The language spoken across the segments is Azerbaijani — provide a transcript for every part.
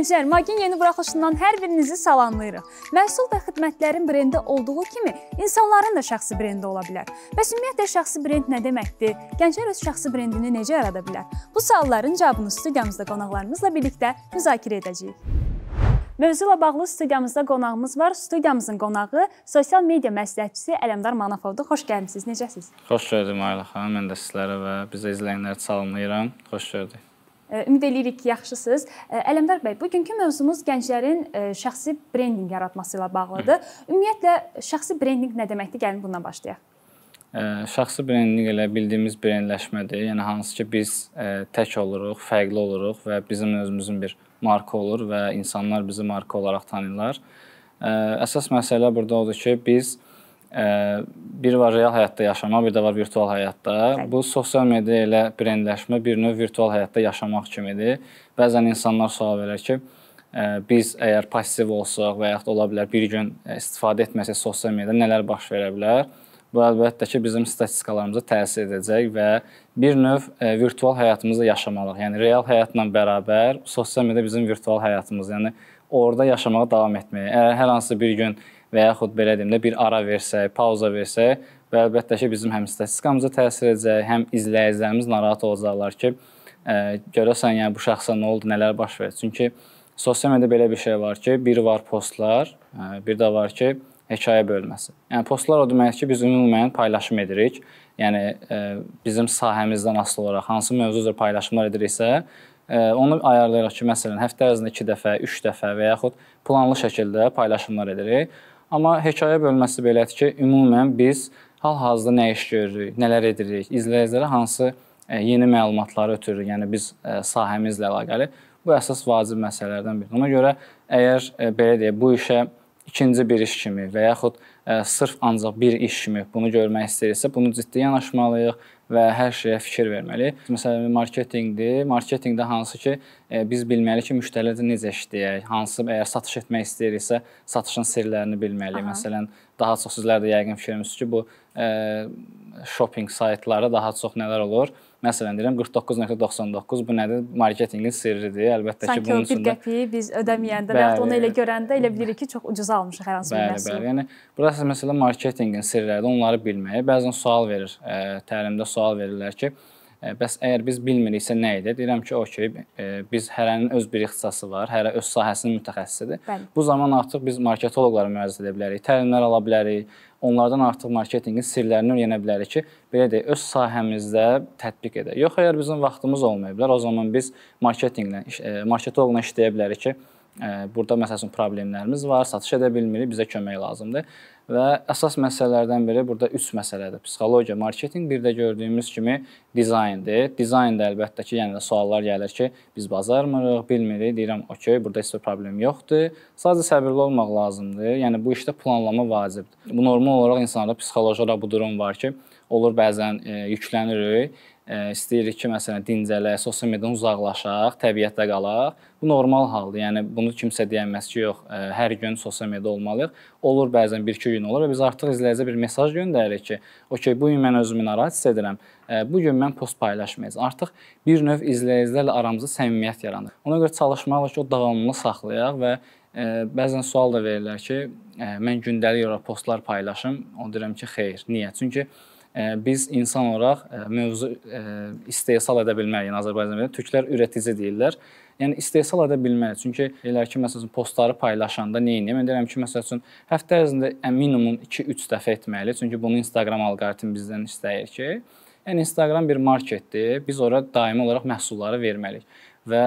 Gənclər, Magin yeni buraxılışından hər birinizi salamlayırıq. Məhsul və xidmətlərin brendi olduğu kimi, insanların da şəxsi brendi ola bilər. Bəs ümumiyyətlə şəxsi brend nə deməkdir? Gənclər öz şəxsi brendini necə yarada bilər? Bu sualların cavabını studiyamızda qonaqlarımızla birlikdə müzakirə edəcəyik. Mövzu ilə bağlı studiyamızda qonağımız var. Studiyamızın qonağı sosial media məsləhətçisi Ələmdar Manafovdur. Xoş gəlmisiniz. Necəsiz? Xoş gördük Ayla xanım. Mən də sizlərə və bizə izləyənlərə salamlayıram. Xoş gördük. Ümid eləyirik ki, yaxşısınız. Ələmdar bəy, bugünkü mövzumuz gənclərin e, şəxsi brendinq yaratması ilə bağlıdır. Hı. Ümumiyyətlə şəxsi brendinq nə deməkdir? Gəlin bundan başlayaq. Şəxsi brendinq elə bildiyimiz brendləşmədir. Yəni hansı ki biz e, tək oluruq, fərqli oluruq və bizim özümüzün bir marka olur və insanlar bizi marka olaraq tanıyırlar. Əsas məsələ burada odur ki, biz bir var real həyatda yaşama, bir də var virtual həyatda. Təbii. Bu sosial media ilə brendləşmə bir növ virtual həyatda yaşamaq kimidir. Bəzən insanlar sual verir ki, biz əgər passiv olsaq və yaxud ola bilər bir gün istifadə etməsək sosial mediada nələr baş verə bilər? Bu əlbəttə ki, bizim statistikalarımıza təsir edəcək və bir növ virtual həyatımızı yaşamalıq. Yəni real həyatla bərabər sosial media bizim virtual həyatımız, yəni orada yaşamağa davam etməyə. Əgər hər hansı bir gün və yaxud belə deyim də bir ara versək, pauza versək və əlbəttə ki, bizim həm statistikamıza təsir edəcək, həm izləyicilərimiz narahat olacaqlar ki, ə, e, görəsən yəni bu şəxsə nə oldu, nələr baş verdi. Çünki sosial mediada belə bir şey var ki, bir var postlar, ə, e, bir də var ki, hekayə bölməsi. Yəni postlar o deməkdir ki, biz ümumən paylaşım edirik. Yəni ə, e, bizim sahəmizdən asılı olaraq hansı mövzu üzrə paylaşımlar ediriksə, ə, onu ayarlayırıq ki, məsələn, həftə ərzində 2 dəfə, 3 dəfə və yaxud planlı şəkildə paylaşımlar edirik. Amma hekayə bölməsi belədir ki, ümumən biz hal-hazırda nə iş görürük, nələr edirik, izləyicilərə hansı e, yeni məlumatları ötürürük, yəni biz e, sahəmizlə əlaqəli. Bu əsas vacib məsələlərdən biridir. Ona görə əgər e, belə deyək, bu işə ikinci bir iş kimi və yaxud sırf ancaq bir iş kimi bunu görmək istəyirsə, bunu ciddi yanaşmalıyıq və hər şeyə fikir verməli. Məsələn, marketinqdir. Marketinqdə hansı ki, biz bilməli ki, müştərilərlə necə işləyək, hansı əgər satış etmək istəyiriksə, satışın sirlərini bilməli. Aha. Məsələn, daha çox sizlər də yəqin fikirimiz ki, bu shopping saytları daha çox nələr olur? Məsələn deyirəm 49.99 bu nədir? Marketinqin sirridir. Əlbəttə Sanki ki, bunun üçün Sanki bir qəpiyi biz ödəməyəndə və ya onu elə görəndə elə bilirik ki, çox ucuza almışıq hər hansı bir məhsulu. Bəli, yəni burada əsas məsələ marketinqin sirridir. Onları bilmək. Bəzən sual verir. Ə, təlimdə sual verirlər ki, E, bəs əgər biz bilmiriksə nə idi? Deyirəm ki, okey, biz hərənin öz bir ixtisası var, hərə öz sahəsinin mütəxəssisidir. Bəli. Bu zaman artıq biz marketoloqlara müraciət edə bilərik, təlimlər ala bilərik, onlardan artıq marketinqin sirlərini öyrənə bilərik ki, belə deyək, öz sahəmizdə tətbiq edək. Yox, əgər bizim vaxtımız olmaya bilər, o zaman biz marketinqlə, e, marketoloqla işləyə bilərik ki, Burada məsəl üçün problemlərimiz var, satış edə bilmirik, bizə kömək lazımdır. Və əsas məsələlərdən biri burada 3 məsələdir. Psixologiya, marketinq, bir də gördüyümüz kimi dizayndır. Dizaynda əlbəttə ki, yəni də suallar gəlir ki, biz bazarmırıq, bilmirik. Deyirəm, okey, burada heç bir problem yoxdur. Sadəcə səbirli olmaq lazımdır. Yəni bu işdə planlama vacibdir. Bu normal olaraq insanlarda psixologiyada bu durum var ki, olur bəzən e, yüklənirik istəyirik ki, məsələn, dincələk, sosial mediadan uzaqlaşaq, təbiətdə qalaq. Bu normal haldır. Yəni bunu kimsə deyəməz ki, yox, hər gün sosial mediada olmalıyıq. Olur bəzən 1-2 gün olur və biz artıq izləyiciyə bir mesaj göndəririk ki, okey, bu gün mən özümü narahat hiss edirəm. Bu gün mən post paylaşmayacağam. Artıq bir növ izləyicilərlə aramızda səmimiyyət yaranır. Ona görə çalışmalıyıq ki, o davamlılıq saxlayaq və ə, bəzən sual da verirlər ki, ə, mən gündəlik olaraq postlar paylaşım. Onu deyirəm ki, xeyr. Niyə? Çünki biz insan olaraq e, mövzu e, istehsal edə bilmərik. Yəni Azərbaycan dilində türklər üretici deyirlər. Yəni istehsal edə bilməli. Çünki elə ki, məsəl üçün postları paylaşanda nə edirəm? Mən deyirəm ki, məsəl üçün həftə ərzində e, minimum 2-3 dəfə etməli. Çünki bunu Instagram alqoritmi bizdən istəyir ki, yəni Instagram bir marketdir. Biz ora daimi olaraq məhsulları verməliyik və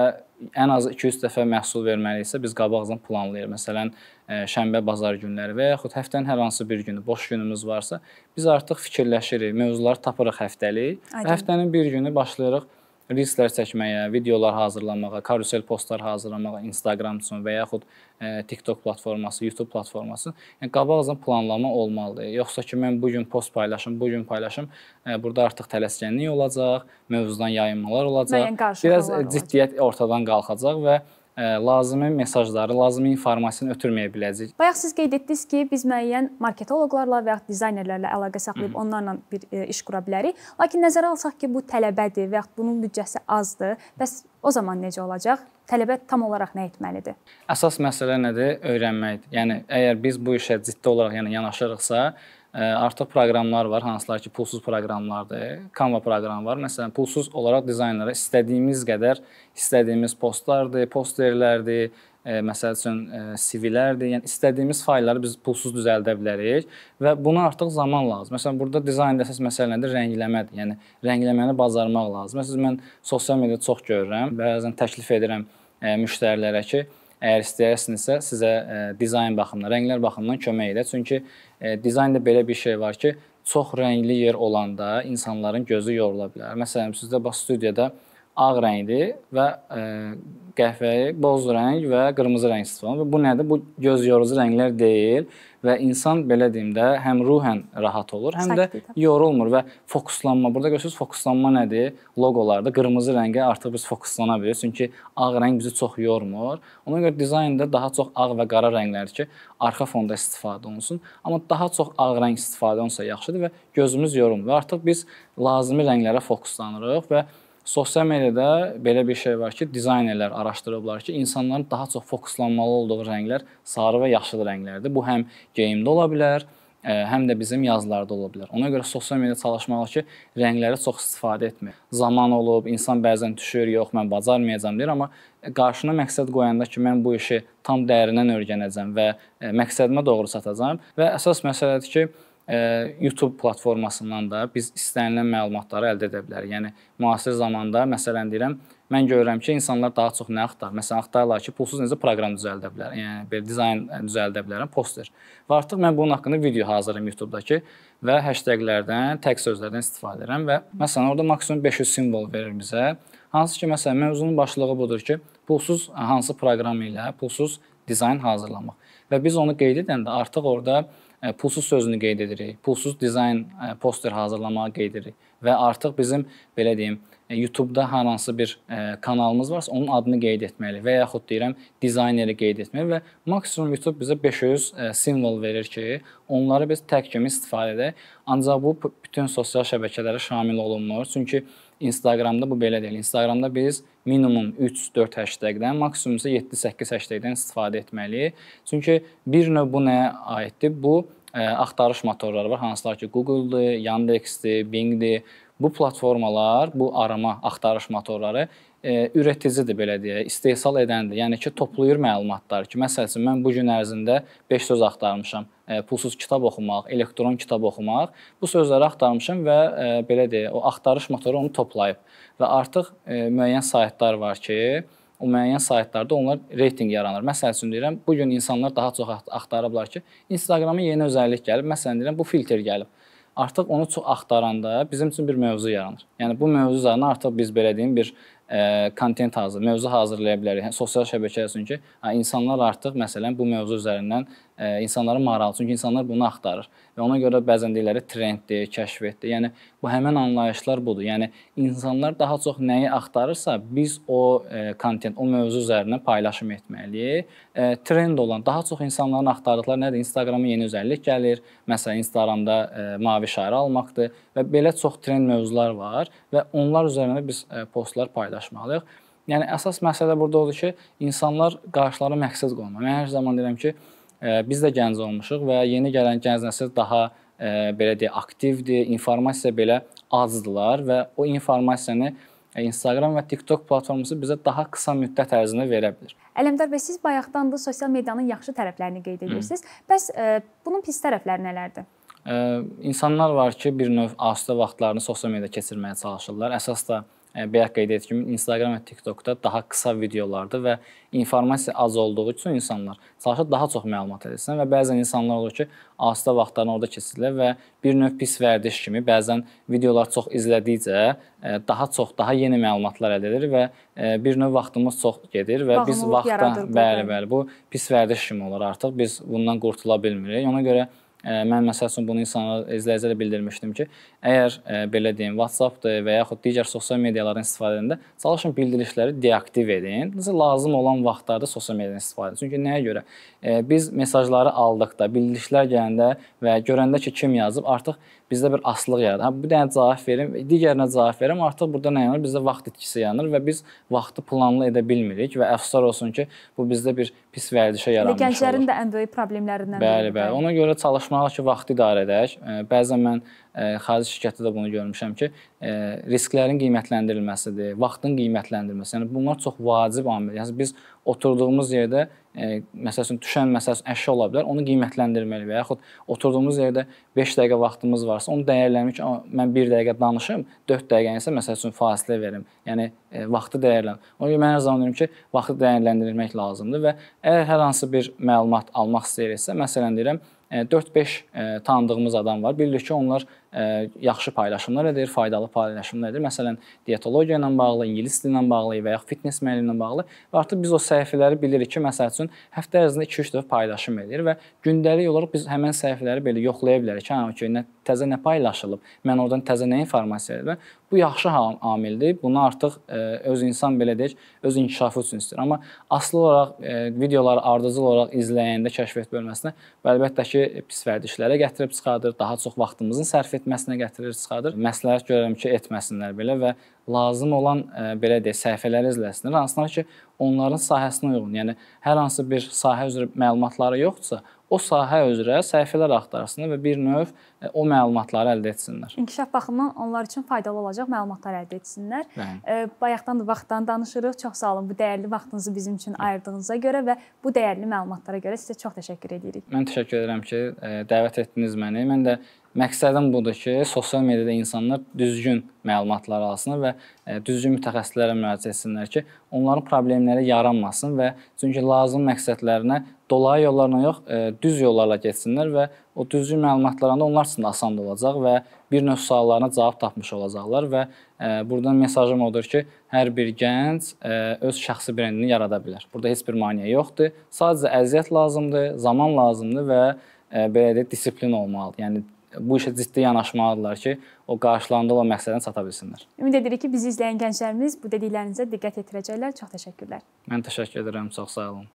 ən az 2-3 dəfə məhsul verməliyiksə biz qabaqcadan planlayırıq. Məsələn, e, şənbə bazar günləri və yaxud həftənin hər hansı bir günü boş günümüz varsa, biz artıq fikirləşirik, mövzuları tapırıq həftəlik. Həftənin bir günü başlayırıq reelslər çəkməyə, videolar hazırlamağa, karusel postlar hazırlamağa Instagram üçün və yaxud ə, e, TikTok platforması, YouTube platforması. Yəni qabaqcadan planlama olmalıdır. Yoxsa ki mən bu gün post paylaşım, bu gün paylaşım, ə, e, burada artıq tələskənlik olacaq, mövzudan yayınmalar olacaq. Biraz olacaq. ciddiyyət ortadan qalxacaq və lazımi mesajları, lazımi informasiyanı ötürməyə biləcək. Bayaq siz qeyd etdiniz ki, biz müəyyən marketoloqlarla və ya dizaynerlərlə əlaqə saxlayıb Hı -hı. onlarla bir e, iş qura bilərik. Lakin nəzərə alsaq ki, bu tələbədir və ya bunun büdcəsi azdır. Bəs o zaman necə olacaq? Tələbə tam olaraq nə etməlidir? Əsas məsələ nədir? Öyrənməkdir. Yəni əgər biz bu işə ciddi olaraq yəni yanaşırıqsa, artıq proqramlar var, hansılar ki, pulsuz proqramlardır. E, Canva proqramı var. Məsələn, pulsuz olaraq dizaynlara istədiyimiz qədər istədiyimiz postlardır, posterlərdir, e, məsəl üçün e, CV-lərdir. Yəni istədiyimiz faylları biz pulsuz düzəldə bilərik və buna artıq zaman lazımdır. Məsələn, burada dizaynda əsas məsələ nədir? Rəngləmədir. Yəni rəngləməni bacarmaq lazımdır. Məsələn, mən sosial mediada çox görürəm. Bəzən təklif edirəm müştərilərə ki, Əgər istəyirsinizsə, sizə ə, e, dizayn baxımından, rənglər baxımından kömək edir. Çünki ə, e, dizaynda belə bir şey var ki, çox rəngli yer olanda insanların gözü yorula bilər. Məsələn, sizdə bax studiyada ağ rəngdir və ə, e, qəhvəyi, boz rəng və qırmızı rəng istifadə. Bu nədir? Bu göz yorucu rənglər deyil və insan belə deyim də həm ruhən rahat olur, həm də yorulmur və fokuslanma. Burada görürsüz, fokuslanma nədir? Loqolarda qırmızı rəngə artıq biz fokuslana bilirik, çünki ağ rəng bizi çox yormur. Ona görə dizaynda daha çox ağ və qara rənglər ki, arxa fonda istifadə olunsun. Amma daha çox ağ rəng istifadə olunsa yaxşıdır və gözümüz yorulmur. Və artıq biz lazımi rənglərə fokuslanırıq və Sosial mediada belə bir şey var ki, dizaynerlər araşdırıblar ki, insanların daha çox fokuslanmalı olduğu rənglər sarı və yaşıl rənglərdir. Bu həm geyimdə ola bilər, e, həm də bizim yazılarda ola bilər. Ona görə sosial mediada çalışmalı ki, rəngləri çox istifadə etmək. Zaman olub, insan bəzən düşür, yox mən bacarmayacağam deyir, amma qarşına məqsəd qoyanda ki, mən bu işi tam dərindən öyrənəcəm və e, məqsədimə doğru çatacağam və əsas məsələdir ki, YouTube platformasından da biz istənilən məlumatları əldə edə bilərik. Yəni müasir zamanda məsələn deyirəm, mən görürəm ki, insanlar daha çox nə axtar? Məsələn, axtarırlar ki, pulsuz necə proqram düzəldə bilərəm? Yəni belə dizayn düzəldə bilərəm, poster. Və artıq mən bunun haqqında video hazırlayıram YouTube-dakı və hashtag-lərdən, tag sözlərdən istifadə edirəm və məsələn orada maksimum 500 simbol verir bizə. Hansı ki, məsələn, mövzunun başlığı budur ki, pulsuz hansı proqram ilə pulsuz dizayn hazırlamaq. Və biz onu qeyd edəndə artıq orada E, pulsuz sözünü qeyd edirik, pulsuz dizayn e, poster hazırlamağı qeyd edirik və artıq bizim belə deyim e, YouTube-da hər hansı bir ə, kanalımız varsa onun adını qeyd etməli və yaxud deyirəm dizayneri qeyd etməli və maksimum YouTube bizə 500 ə, simvol verir ki, onları biz tək kimi istifadə edək. Ancaq bu bütün sosial şəbəkələrə şamil olunmur. Çünki Instagramda bu belə deyil. Instagramda biz minimum 3-4 hashtagdən, maksimum isə 7-8 hashtagdən istifadə etməliyik. Çünki bir növ bu nəyə aiddir? Bu axtarış motorları var, hansılar ki Google-dır, Yandex-dir, Bing-dir. Bu platformalar, bu arama axtarış motorları e, üreticidir belə deyək, istehsal edəndir. Yəni ki, toplayır məlumatları ki, məsəl üçün mən bu gün ərzində 5 söz axtarmışam. E, pulsuz kitab oxumaq, elektron kitab oxumaq. Bu sözləri axtarmışam və e, belə deyək, o axtarış motoru onu toplayıb və artıq e, müəyyən saytlar var ki, o müəyyən saytlarda onlar reyting yaranır. Məsəl üçün deyirəm, bu gün insanlar daha çox axtarıblar ki, Instagrama yeni özəllik gəlib. Məsələn deyirəm, bu filtr gəlib. Artıq onu çox axtaranda bizim üçün bir mövzu yaranır. Yəni bu mövzu üzərinə artıq biz belə deyim bir kontent e, hazır, mövzu hazırlaya bilərik. Yəni sosial şəbəkələr çünki insanlar artıq məsələn bu mövzu üzərindən e, insanların marağı çünki insanlar bunu axtarır və ona görə bəzən deyirlər trenddir, kəşfetdir. Yəni bu həmin anlayışlar budur. Yəni insanlar daha çox nəyi axtarırsa, biz o kontent, e, o mövzu üzərinə paylaşım etməliyik. Trend olan daha çox insanların axtardıqları nədir? Instagrama yeni özəllik gəlir. Məsələn, Instagramda mavi şarı almaqdır və belə çox trend mövzular var və onlar üzərində biz postlar paylaşırıq paylaşmalıyıq. Yəni əsas məsələ burada odur ki, insanlar qarşılara məqsəd qoyma. Mən hər zaman deyirəm ki, ə, e, biz də gənc olmuşuq və yeni gələn gənc nəsil daha ə, e, belə deyə aktivdir, informasiya belə azdılar və o informasiyanı e, Instagram və TikTok platforması bizə daha qısa müddət ərzində verə bilər. Ələmdar bəy, siz bayaqdan da sosial medianın yaxşı tərəflərini qeyd edirsiniz. Hı. Bəs ə, bunun pis tərəfləri nələrdir? Ə, insanlar var ki, bir növ asudə vaxtlarını sosial mediada keçirməyə çalışırlar. Əsas da E, bayaq qeyd etdiyim kimi Instagram və TikTokda daha qısa videolardır və informasiya az olduğu üçün insanlar çalışır daha çox məlumat əldə və bəzən insanlar olur ki, asıda vaxtlarını orada keçirirlər və bir növ pis vərdiş kimi bəzən videolar çox izlədikcə e, daha çox, daha yeni məlumatlar əldə edir və e, bir növ vaxtımız çox gedir və Bağımlılıq biz vaxtdan bəli, bəli, bu pis vərdiş kimi olur artıq. Biz bundan qurtula bilmirik. Ona görə Mən məsəl üçün bunu insanlara, izləyicilərə bildirmişdim ki, əgər ə, belə deyim, WhatsApp-dır və yaxud digər sosial mediaların istifadəndə çalışın bildirilişləri deaktiv edin. Necə lazım olan vaxtlarda sosial mediadan istifadə edin. Çünki nəyə görə? Ə, biz mesajları aldıqda, bildirilişlər gələndə və görəndə ki, kim yazıb, artıq bizdə bir aslıq yaradır. Hə, bir dənə cavab verim, digərinə cavab verim, artıq burada nə yanır? Bizdə vaxt itkisi yanır və biz vaxtı planlı edə bilmirik və əfsuslar olsun ki, bu bizdə bir pis vərdişə yaranmış olur. Gənclərin də ən böyük problemlərindən biridir. Bəli, bəli. Ona görə çalışmalıyıq ki, vaxtı idarə edək. Bəzən mən xarici şirkətdə də bunu görmüşəm ki, risklərin qiymətləndirilməsidir, vaxtın qiymətləndirilməsi. Yəni bunlar çox vacib amildir. Yəni biz oturduğumuz yerdə e, məsəl üçün düşən məsəl üçün əşya ola bilər, onu qiymətləndirməli və yaxud oturduğumuz yerdə 5 dəqiqə vaxtımız varsa, onu dəyərləmək mən 1 dəqiqə danışım, 4 dəqiqəni isə məsəl üçün fasilə verim. Yəni e, vaxtı dəyərlən. Ona görə mən hər zaman deyirəm ki, vaxtı dəyərləndirmək lazımdır və əgər hər hansı bir məlumat almaq istəyirsə, məsələn deyirəm 4-5 tanıdığımız adam var. Bilirik ki, onlar yaxşı paylaşımlar edir, faydalı paylaşımlar edir. Məsələn, dietologiya ilə bağlı, ingilis dili ilə bağlı və yaxud fitness müəllimi ilə bağlı. Və artıq biz o səhifələri bilirik ki, məsəl üçün həftə ərzində 2-3 dəfə paylaşım edir və gündəlik olaraq biz həmin səhifələri belə yoxlaya bilərik ki, hə, okey, nə təzə nə paylaşılıb, mən oradan təzə nə informasiya edirəm. Bu yaxşı amildir. Bunu artıq ə, öz insan belə deyək, öz inkişafı üçün istəyir. Amma aslı olaraq ə, videoları ardıcıl olaraq izləyəndə kəşf et bölməsinə əlbəttə ki, pis vərdişlərə gətirib çıxardır, daha çox vaxtımızın sərf etdiyi etməsinə gətirir, çıxarır. Məsləhət görürəm ki, etməsinlər belə və lazım olan ə, e, belə deyə səhifələri izləsinlər. Hansılar ki, onların sahəsinə uyğun, yəni hər hansı bir sahə üzrə məlumatları yoxdursa, o sahə üzrə səhifələr axtarsınlar və bir növ ə, e, o məlumatları əldə etsinlər. İnkişaf baxımından onlar üçün faydalı olacaq məlumatlar əldə etsinlər. Ə, e, bayaqdan da vaxtdan danışırıq. Çox sağ olun bu dəyərli vaxtınızı bizim üçün ayırdığınıza görə və bu dəyərli məlumatlara görə sizə çox təşəkkür edirik. Mən təşəkkür edirəm ki, ə, dəvət etdiniz məni. Mən də Məqsədim budur ki, sosial mediada insanlar düzgün məlumatlar alsınlar və e, düzgün mütəxəssislərə müraciət etsinlər ki, onların problemləri yaranmasın və çünki lazım məqsədlərinə dolayı yollarla yox, e, düz yollarla getsinlər və o düzgün məlumatlarında onlar üçün də asan olacaq və bir növ suallarına cavab tapmış olacaqlar və e, burdan mesajım odur ki, hər bir gənc öz şəxsi brendini yarada bilər. Burada heç bir maneə yoxdur. Sadəcə əziyyət lazımdır, zaman lazımdır və belə deyək, disiplin olmalıdır. Yəni bu işə ciddi yanaşmalıdırlar ki, o qarşılandığı olan məqsədinə çata bilsinlər. Ümid edirik ki, bizi izləyən gənclərimiz bu dediklərinizə diqqət yetirəcəklər. Çox təşəkkürlər. Mən təşəkkür edirəm. Çox sağ olun.